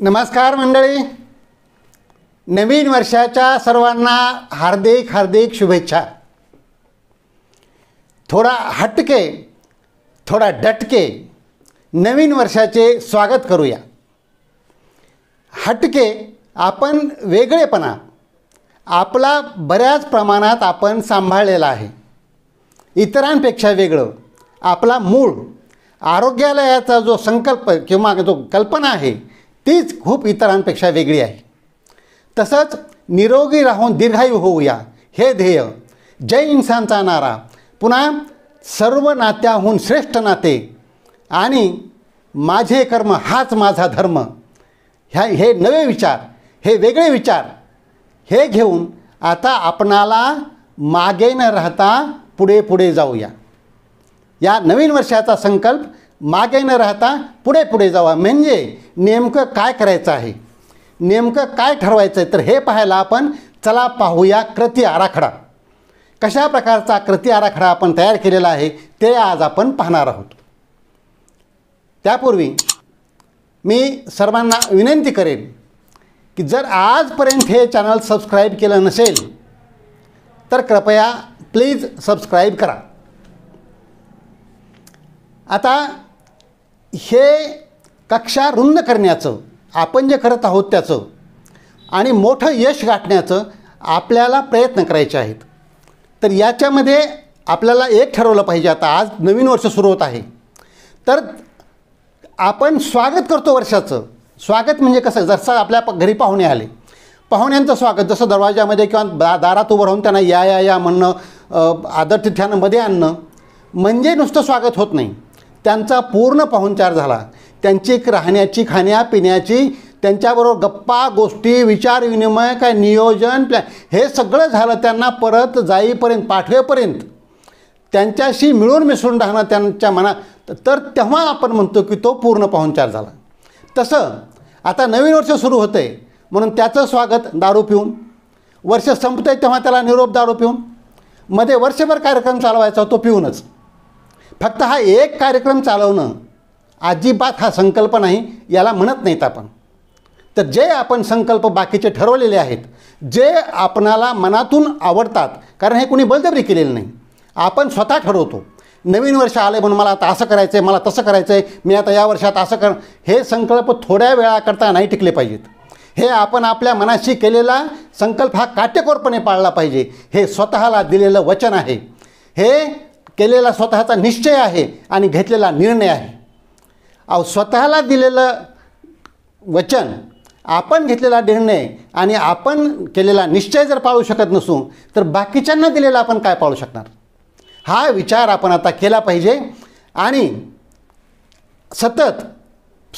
नमस्कार मंडळी नवीन वर्षाच्या सर्वांना हार्दिक हार्दिक शुभेच्छा थोडा हटके थोडा डटके नवीन वर्षाचे स्वागत करूया हटके आपण वेगळेपणा आपला बऱ्याच प्रमाणात आपण सांभाळलेला आहे इतरांपेक्षा वेगळं आपला मूळ आरोग्यालयाचा जो संकल्प किंवा जो कल्पना आहे तीच खूप इतरांपेक्षा वेगळी आहे तसंच निरोगी राहून दीर्घायू होऊया हे ध्येय जय इन्सानचा नारा पुन्हा सर्व नात्याहून श्रेष्ठ नाते आणि माझे कर्म हाच माझा धर्म ह्या हे नवे विचार हे वेगळे विचार हे घेऊन आता आपणाला मागे न राहता पुढे पुढे जाऊया या नवीन वर्षाचा संकल्प मागे न राहता पुढे पुढे जावा म्हणजे नेमकं काय करायचं आहे नेमकं काय ठरवायचं आहे तर हे पाहायला आपण चला पाहूया कृती आराखडा कशा प्रकारचा कृती आराखडा आपण तयार केलेला आहे ते आज आपण पाहणार आहोत त्यापूर्वी मी सर्वांना विनंती करेन की जर आजपर्यंत हे चॅनल सबस्क्राईब केलं नसेल तर कृपया प्लीज सबस्क्राईब करा आता हे कक्षा रुंद करण्याचं आपण जे करत आहोत त्याचं आणि मोठं यश गाठण्याचं आपल्याला प्रयत्न करायचे आहेत तर याच्यामध्ये आपल्याला एक ठरवलं पाहिजे आता आज नवीन वर्ष सुरू होत आहे तर आपण स्वागत करतो वर्षाचं स्वागत म्हणजे कसं जसं आपल्या घरी पाहुणे आले पाहुण्यांचं स्वागत जसं दरवाजामध्ये किंवा दा दारात उभं राहून त्यांना या या या म्हणणं आदर मध्ये आणणं म्हणजे नुसतं स्वागत होत नाही त्यांचा पूर्ण पाहुणचार झाला त्यांची राहण्याची खाण्यापिण्याची त्यांच्याबरोबर गप्पा गोष्टी विचार विनिमय काय नियोजन प्लॅ हे सगळं झालं त्यांना परत जाईपर्यंत पाठवेपर्यंत त्यांच्याशी मिळून मिसळून राहणं त्यांच्या मनात तर तेव्हा आपण म्हणतो की तो पूर्ण पाहुणचार झाला तसं आता नवीन वर्ष सुरू होतं आहे म्हणून त्याचं स्वागत दारू पिऊन वर्ष संपतं आहे तेव्हा त्याला निरोप दारू पिऊन मध्ये वर्षभर कार्यक्रम चालवायचा तो पिऊनच फक्त हा एक कार्यक्रम चालवणं अजिबात हा संकल्प नाही याला म्हणत नाहीत आपण तर जे आपण संकल्प बाकीचे ठरवलेले आहेत जे आपणाला मनातून आवडतात कारण हे कुणी बलदबरी केलेलं नाही आपण स्वतः ठरवतो नवीन वर्ष आले म्हणून मला आता असं करायचं आहे मला तसं करायचं आहे मी आता या वर्षात असं कर हे संकल्प थोड्या वेळाकरता नाही टिकले पाहिजेत हे आपण आपल्या मनाशी केलेला संकल्प हा काटेकोरपणे पाळला पाहिजे हे स्वतःला दिलेलं वचन आहे हे केलेला स्वतःचा निश्चय आहे आणि घेतलेला निर्णय आहे अहो स्वतःला दिलेलं वचन आपण घेतलेला निर्णय आणि आपण केलेला निश्चय जर पाळू शकत नसू तर बाकीच्यांना दिलेला आपण काय पाळू शकणार हा विचार आपण आता केला पाहिजे आणि सतत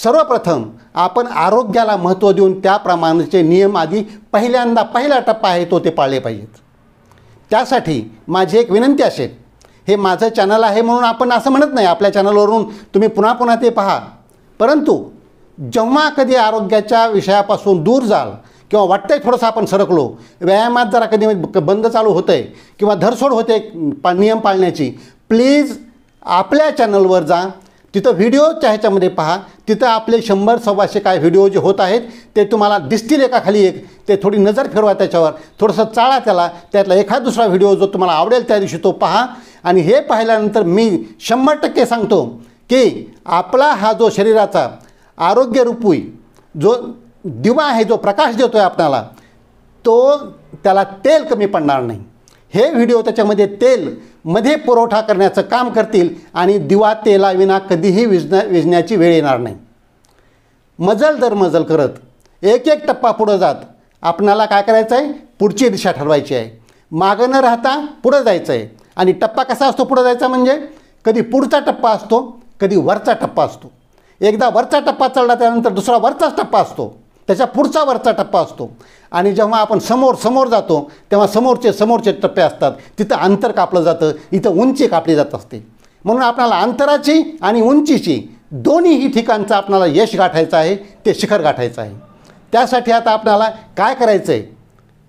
सर्वप्रथम आपण आरोग्याला महत्त्व देऊन त्याप्रमाणेचे नियम आधी पहिल्यांदा पहिला टप्पा आहे तो ते पाळले पाहिजेत त्यासाठी माझी एक विनंती असेल हे माझं चॅनल आहे म्हणून आपण असं म्हणत नाही आपल्या चॅनलवरून तुम्ही पुन्हा पुन्हा ते पहा परंतु जेव्हा कधी आरोग्याच्या विषयापासून दूर जाल किंवा वाटतंय थोडंसं आपण सरकलो व्यायामात जरा कधी बंद चालू होतं आहे किंवा धरसोड होते पा नियम पाळण्याची प्लीज आपल्या चॅनलवर जा तिथं व्हिडिओच्या ह्याच्यामध्ये पहा तिथं आपले शंभर सव्वाशे काय व्हिडिओ जे होत आहेत ते तुम्हाला दिसतील एका खाली एक ते थोडी नजर फिरवा त्याच्यावर थोडंसं चाळा त्याला त्यातला एखाद दुसरा व्हिडिओ जो तुम्हाला आवडेल त्या दिवशी तो पहा आणि हे पाहिल्यानंतर मी शंभर टक्के सांगतो की आपला हा जो शरीराचा आरोग्यरूपी जो दिवा आहे जो प्रकाश देतो आहे आपणाला तो त्याला तेल कमी पडणार नाही हे व्हिडिओ त्याच्यामध्ये तेल मध्ये पुरवठा करण्याचं काम करतील आणि दिवा तेलाविना कधीही विजण्या विजण्याची वेळ येणार नाही मजल दर मजल करत एक एक टप्पा पुढं जात आपणाला काय करायचं आहे पुढची दिशा ठरवायची आहे मागं न राहता पुढं जायचं आहे आणि टप्पा कसा असतो पुढं जायचा म्हणजे कधी पुढचा टप्पा असतो कधी वरचा टप्पा असतो एकदा वरचा टप्पा चढला त्यानंतर दुसरा वरचाच टप्पा असतो त्याच्या पुढचा वरचा टप्पा असतो आणि जेव्हा आपण समोर समोर जातो तेव्हा समोरचे समोरचे टप्पे असतात तिथं अंतर कापलं जातं इथं उंची कापली जात असते म्हणून आपल्याला अंतराची आणि उंचीची दोन्हीही ठिकाणचं आपणाला यश गाठायचं आहे ते शिखर गाठायचं आहे त्यासाठी आता आपल्याला काय करायचं आहे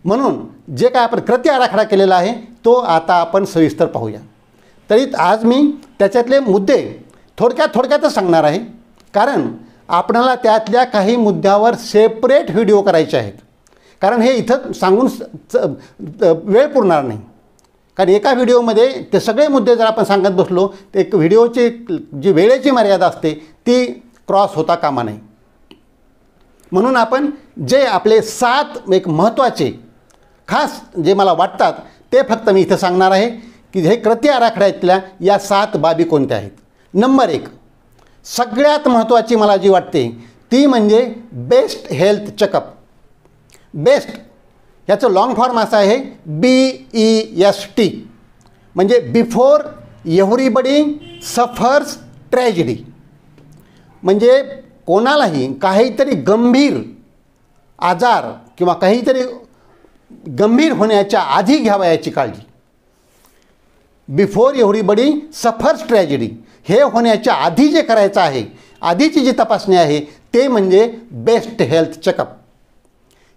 म्हणून जे काय आपण कृती आराखडा केलेला आहे तो आता आपण सविस्तर पाहूया तरी आज मी त्याच्यातले मुद्दे थोडक्यात थोडक्यातच सांगणार आहे कारण आपल्याला त्यातल्या काही मुद्द्यावर सेपरेट व्हिडिओ करायचे आहेत कारण हे इथं सांगून वेळ पुरणार नाही कारण एका व्हिडिओमध्ये ते सगळे मुद्दे जर आपण सांगत बसलो तर एक व्हिडिओची जी वेळेची मर्यादा असते ती क्रॉस होता कामा नाही म्हणून आपण जे आपले सात एक महत्त्वाचे खास जे मला वाटतात ते फक्त मी इथं सांगणार आहे की हे कृती आराखड्यातल्या या सात बाबी कोणत्या आहेत नंबर एक सगळ्यात महत्त्वाची मला जी वाटते ती म्हणजे बेस्ट हेल्थ चेकअप बेस्ट याचं लाँग फॉर्म असं आहे बी ई एस टी म्हणजे बिफोर एव्हरीबडी सफर्स ट्रॅजेडी म्हणजे कोणालाही काहीतरी गंभीर आजार किंवा काहीतरी गंभीर होण्याच्या आधी घ्यावयाची काळजी बिफोर एव्हरीबडी सफर्स ट्रॅजेडी हे होण्याच्या आधी जे करायचं आहे आधीची जी तपासणी आहे ते म्हणजे बेस्ट हेल्थ चेकअप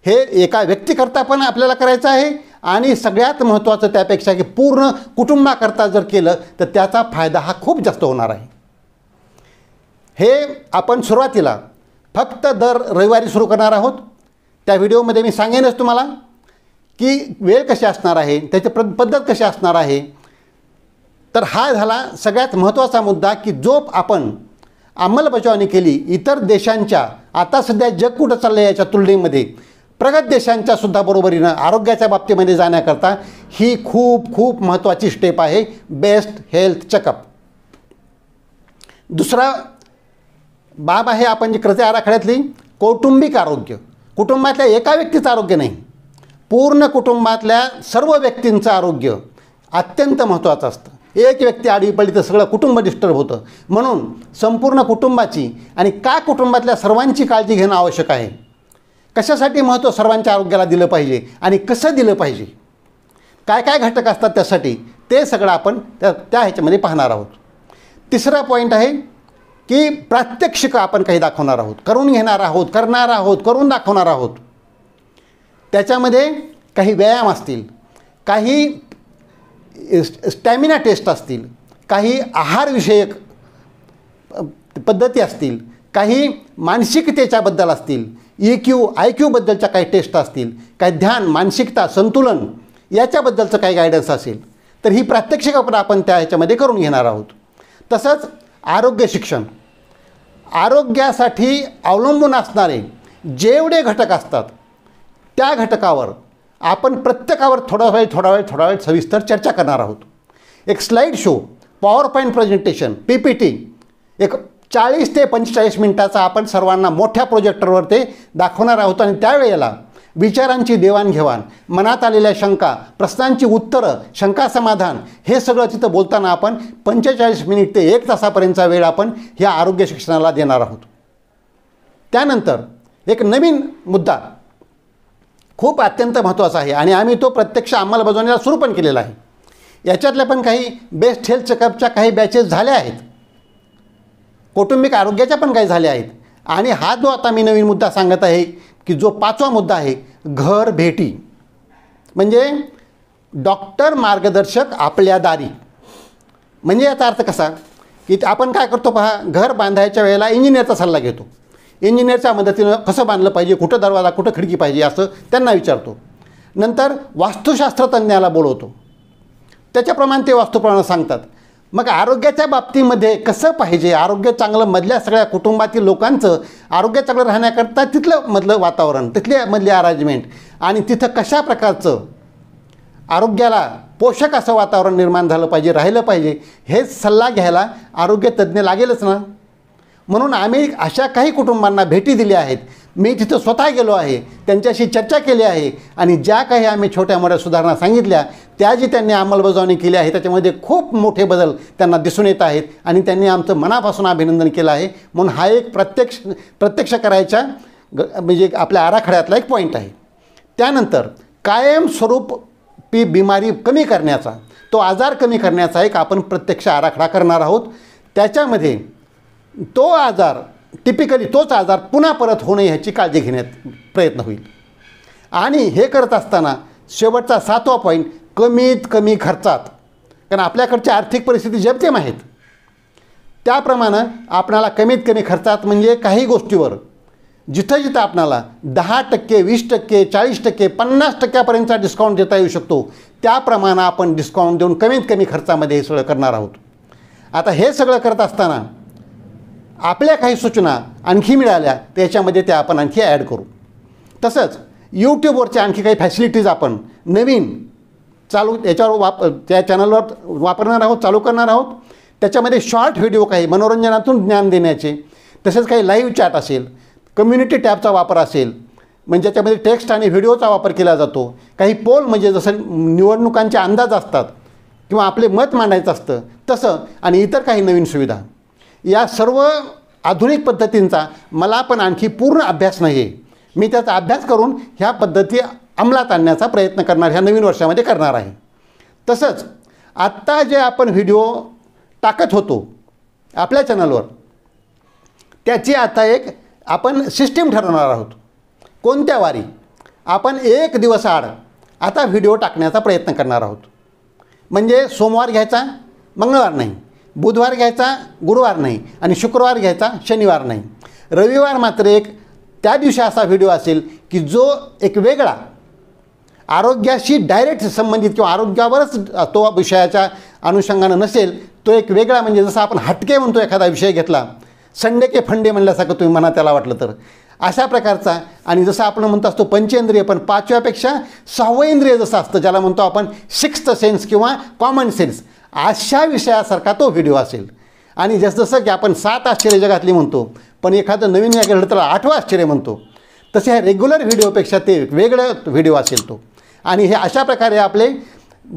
हे एका व्यक्तीकरता पण आपल्याला करायचं आहे आणि सगळ्यात महत्त्वाचं त्यापेक्षा की पूर्ण कुटुंबाकरता जर केलं तर त्याचा फायदा हा खूप जास्त होणार आहे हे आपण सुरुवातीला फक्त दर रविवारी सुरू करणार आहोत त्या व्हिडिओमध्ये मी सांगेनच तुम्हाला की वेळ कशी असणार आहे त्याची प्र पद्धत कशी असणार आहे तर हा झाला सगळ्यात महत्त्वाचा मुद्दा की जो आपण अंमलबजावणी केली इतर देशांच्या आता सध्या जग कुठं चाललं आहे याच्या तुलनेमध्ये प्रगत देशांच्या सुद्धा बरोबरीनं आरोग्याच्या बाबतीमध्ये जाण्याकरता ही खूप खूप महत्त्वाची स्टेप आहे बेस्ट हेल्थ चेकअप दुसरा बाब आहे आपण जी कृती आराखड्यातली कौटुंबिक आरोग्य कुटुंबातल्या एका व्यक्तीचं आरोग्य नाही पूर्ण कुटुंबातल्या सर्व व्यक्तींचं आरोग्य अत्यंत महत्त्वाचं असतं एक व्यक्ती आडवी पडली तर सगळं कुटुंब डिस्टर्ब होतं म्हणून संपूर्ण कुटुंबाची आणि काय कुटुंबातल्या सर्वांची काळजी घेणं आवश्यक आहे कशासाठी महत्त्व सर्वांच्या आरोग्याला दिलं पाहिजे आणि कसं दिलं पाहिजे काय काय घटक असतात त्यासाठी ते सगळं आपण त्या त्या ह्याच्यामध्ये पाहणार आहोत तिसरा पॉईंट आहे की प्रात्यक्षिक आपण काही दाखवणार आहोत करून घेणार आहोत करणार आहोत करून दाखवणार आहोत त्याच्यामध्ये काही व्यायाम असतील काही स्टॅमिना टेस्ट असतील काही आहारविषयक पद्धती असतील काही मानसिकतेच्याबद्दल असतील ई e क्यू आय क्यूबद्दलच्या काही टेस्ट असतील काही ध्यान मानसिकता संतुलन याच्याबद्दलचं काही गायडन्स असेल तर ही प्रात्यक्षिक आपण आपण त्या ह्याच्यामध्ये करून घेणार आहोत तसंच आरोग्य शिक्षण आरोग्यासाठी अवलंबून असणारे जेवढे घटक असतात त्या घटकावर आपण प्रत्येकावर थोडा वेळ थोडा वेळ थोडा वेळ सविस्तर चर्चा करणार आहोत एक slide show power point presentation P P T एक चाळीस ते पंचेचाळीस मिनिटाचा आपण सर्वांना मोठ्या प्रोजेक्टरवर ते दाखवणार आहोत आणि त्यावेळेला विचारांची देवाणघेवाण मनात आलेल्या शंका प्रश्नांची उत्तरं शंका समाधान हे सगळं तिथं बोलताना आपण पंचेचाळीस मिनिट ते एक तासापर्यंतचा वेळ आपण ह्या आरोग्य शिक्षणाला देणार आहोत त्यानंतर एक नवीन मुद्दा खूप अत्यंत महत्त्वाचा आहे आणि आम्ही तो प्रत्यक्ष अंमलबजावणीला सुरू पण केलेला आहे याच्यातल्या पण काही बेस्ट हेल्थ चेकअपच्या काही बॅचेस झाल्या आहेत कौटुंबिक आरोग्याच्या पण काही झाल्या आहेत आणि हा जो आता मी नवीन मुद्दा सांगत आहे की जो पाचवा मुद्दा आहे घर भेटी म्हणजे डॉक्टर मार्गदर्शक आपल्या दारी म्हणजे याचा अर्थ कसा की आपण काय करतो पहा घर बांधायच्या वेळेला इंजिनियरचा सल्ला घेतो इंजिनियरच्या मदतीनं कसं बांधलं पाहिजे कुठं दरवाजा कुठं खिडकी पाहिजे असं त्यांना विचारतो नंतर वास्तुशास्त्रतज्ञाला बोलवतो त्याच्याप्रमाणे ते वास्तुप्रमाणे सांगतात मग आरोग्याच्या बाबतीमध्ये कसं पाहिजे आरोग्य चांगलं मधल्या सगळ्या कुटुंबातील लोकांचं आरोग्य चांगलं राहण्याकरता तिथलं मधलं वातावरण तिथले मधले अरेंजमेंट आणि तिथं कशा प्रकारचं आरोग्याला पोषक असं वातावरण निर्माण झालं पाहिजे राहिलं पाहिजे हेच सल्ला घ्यायला आरोग्य तज्ज्ञ लागेलच ना म्हणून आम्ही अशा काही कुटुंबांना भेटी दिल्या आहेत मी तिथं स्वतः गेलो आहे त्यांच्याशी चर्चा केली आहे आणि ज्या काही आम्ही छोट्या मोठ्या सुधारणा सांगितल्या त्या जी त्यांनी अंमलबजावणी केली आहे त्याच्यामध्ये खूप मोठे बदल त्यांना दिसून येत आहेत आणि त्यांनी आमचं मनापासून अभिनंदन केलं आहे म्हणून हा एक प्रत्यक्ष प्रत्यक्ष करायच्या म्हणजे आपल्या आराखड्यातला एक पॉईंट आहे त्यानंतर कायमस्वरूप पी बिमारी कमी करण्याचा तो आजार कमी करण्याचा एक आपण प्रत्यक्ष आराखडा करणार आहोत त्याच्यामध्ये तो आजार टिपिकली तोच आजार पुन्हा परत होणे ह्याची काळजी घेण्यात प्रयत्न होईल आणि हे करत असताना शेवटचा सातवा पॉईंट कमीत कमी खर्चात कारण आपल्याकडची आर्थिक परिस्थिती जेमतेम आहेत त्याप्रमाणे आपणाला कमीत कमी खर्चात म्हणजे काही गोष्टीवर जिथं जिथं आपणाला दहा टक्के वीस टक्के चाळीस टक्के पन्नास टक्क्यापर्यंतचा डिस्काउंट देता येऊ शकतो त्याप्रमाणे आपण डिस्काउंट देऊन कमीत कमी खर्चामध्ये हे सगळं करणार आहोत आता हे सगळं करत असताना आपल्या काही सूचना आणखी मिळाल्या त्याच्यामध्ये त्या आपण आणखी ॲड करू तसंच यूट्यूबवरच्या आणखी काही फॅसिलिटीज आपण नवीन चालू याच्यावर वाप त्या चॅनलवर वापरणार आहोत चालू करणार आहोत त्याच्यामध्ये शॉर्ट व्हिडिओ काही मनोरंजनातून ज्ञान देण्याचे तसेच काही लाईव्ह चॅट असेल कम्युनिटी टॅबचा वापर असेल म्हणजे त्याच्यामध्ये टेक्स्ट आणि व्हिडिओचा वापर केला जातो काही पोल म्हणजे जसं निवडणुकांचे अंदाज असतात किंवा आपले मत मांडायचं असतं तसं आणि इतर काही नवीन सुविधा या सर्व आधुनिक पद्धतींचा मला पण आणखी पूर्ण अभ्यास नाही आहे मी त्याचा अभ्यास करून ह्या पद्धती अंमलात आणण्याचा प्रयत्न करणार ह्या नवीन वर्षामध्ये करणार आहे तसंच आत्ता जे आपण व्हिडिओ टाकत होतो आपल्या चॅनलवर त्याची आता एक आपण सिस्टीम ठरवणार आहोत कोणत्या वारी आपण एक दिवस आड आता व्हिडिओ टाकण्याचा प्रयत्न करणार आहोत म्हणजे सोमवार घ्यायचा मंगळवार नाही बुधवार घ्यायचा गुरुवार नाही आणि शुक्रवार घ्यायचा शनिवार नाही रविवार मात्र एक त्या दिवशी असा व्हिडिओ असेल की जो एक वेगळा आरोग्याशी डायरेक्ट संबंधित किंवा आरोग्यावरच तो विषयाच्या अनुषंगानं नसेल तो एक वेगळा म्हणजे जसं आपण हटके म्हणतो एखादा विषय घेतला संडे के फंडे म्हणल्यासारखं तुम्ही म्हणा त्याला वाटलं तर अशा प्रकारचा आणि जसं आपण म्हणत असतो पंचेंद्रिय पण पाचव्यापेक्षा सहावेंद्रिय जसं असतं ज्याला म्हणतो आपण सिक्स्थ सेन्स किंवा कॉमन सेन्स अशा विषयासारखा तो व्हिडिओ असेल आणि जसं की आपण सात आश्चर्य जगातली म्हणतो पण एखादं नवीन घडलं तर आठवं आश्चर्य म्हणतो तसे ह्या रेग्युलर व्हिडिओपेक्षा ते वेगळं व्हिडिओ असेल तो आणि हे अशा प्रकारे आपले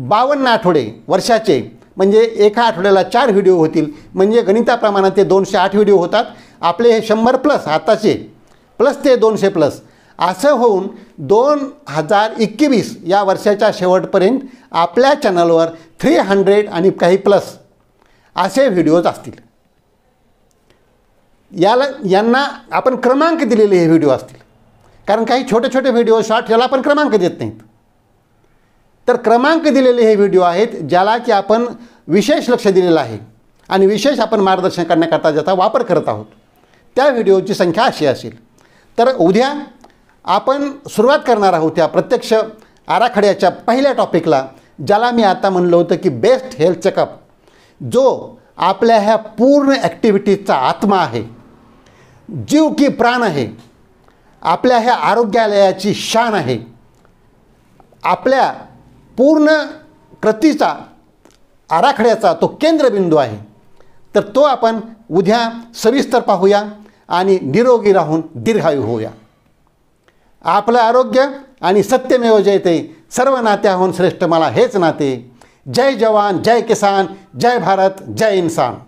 बावन्न आठवडे वर्षाचे म्हणजे एका आठवड्याला चार व्हिडिओ होतील म्हणजे गणिताप्रमाणात ते दोनशे आठ व्हिडिओ होतात आपले हे शंभर प्लस आताचे प्लस ते दोनशे प्लस असं होऊन दोन हजार एकवीस या वर्षाच्या शेवटपर्यंत आपल्या चॅनलवर थ्री हंड्रेड आणि काही प्लस असे व्हिडिओज असतील याला यांना आपण क्रमांक दिलेले हे व्हिडिओ असतील कारण काही छोटे छोटे व्हिडिओ शॉर्ट याला आपण क्रमांक देत नाहीत तर क्रमांक दिलेले हे व्हिडिओ आहेत ज्याला की आपण विशेष लक्ष दिलेलं आहे आणि विशेष आपण मार्गदर्शन करण्याकरता ज्याचा वापर करत आहोत त्या व्हिडिओची संख्या अशी असेल तर उद्या आपण सुरुवात करणार आहोत या प्रत्यक्ष आराखड्याच्या पहिल्या टॉपिकला ज्याला मी आता म्हणलं होतं की बेस्ट हेल्थ चेकअप जो आपल्या ह्या पूर्ण ॲक्टिव्हिटीजचा आत्मा आहे जीव की प्राण आहे आपल्या ह्या आरोग्यालयाची शान आहे आपल्या पूर्ण कृतीचा आराखड्याचा तो केंद्रबिंदू आहे तर तो आपण उद्या सविस्तर पाहूया आणि निरोगी राहून दीर्घायू होऊया आपलं आरोग्य आणि सत्यमेव जयते सर्व नात्याहून श्रेष्ठ मला हेच नाते जय जवान जय किसान जय भारत जय इन्सान